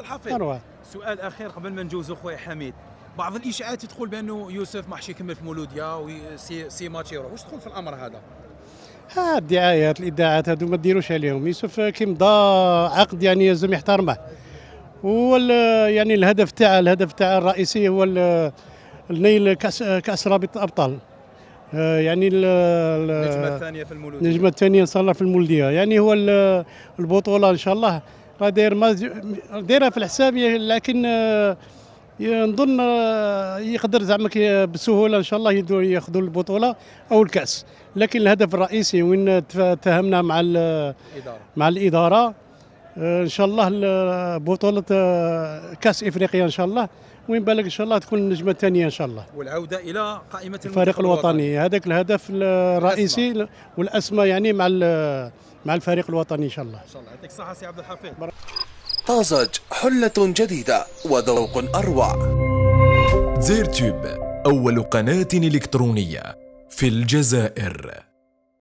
الحفيظ سؤال اخير قبل ما نجوزو خويا حميد بعض الاشاعات تقول بانه يوسف ما حش يكمل في مولوديا وسي سي ماتش يروح واش تقول في الامر هذا ها الدعايات الاذاعات هادو ما ديروش عليهم يوسف كي مضى عقد يعني لازم يحترمه هو يعني الهدف تاع الهدف تاع الرئيسي هو النيل كاس كاس رابطه الابطال آه، يعني النجمه الثانيه في المولوديه النجمه الثانيه ان شاء الله في المولوديه يعني هو البطوله ان شاء الله راه داير دايرها في الحساب لكن آه، نظن آه، يقدر زعما بسهوله ان شاء الله ياخذوا البطوله او الكاس لكن الهدف الرئيسي وين تفاهمنا مع الاداره مع الاداره ان شاء الله بطوله آه، كاس افريقيا ان شاء الله وين بالك ان شاء الله تكون النجمه الثانيه ان شاء الله والعوده الى قائمه الفريق الوطني هذاك الهدف الرئيسي والاسمى يعني مع مع الفريق الوطني ان شاء الله ان شاء الله يعطيك الصحه سي عبد الحفيظ طازج حله جديده وذوق اروع زير تيوب اول قناه الكترونيه في الجزائر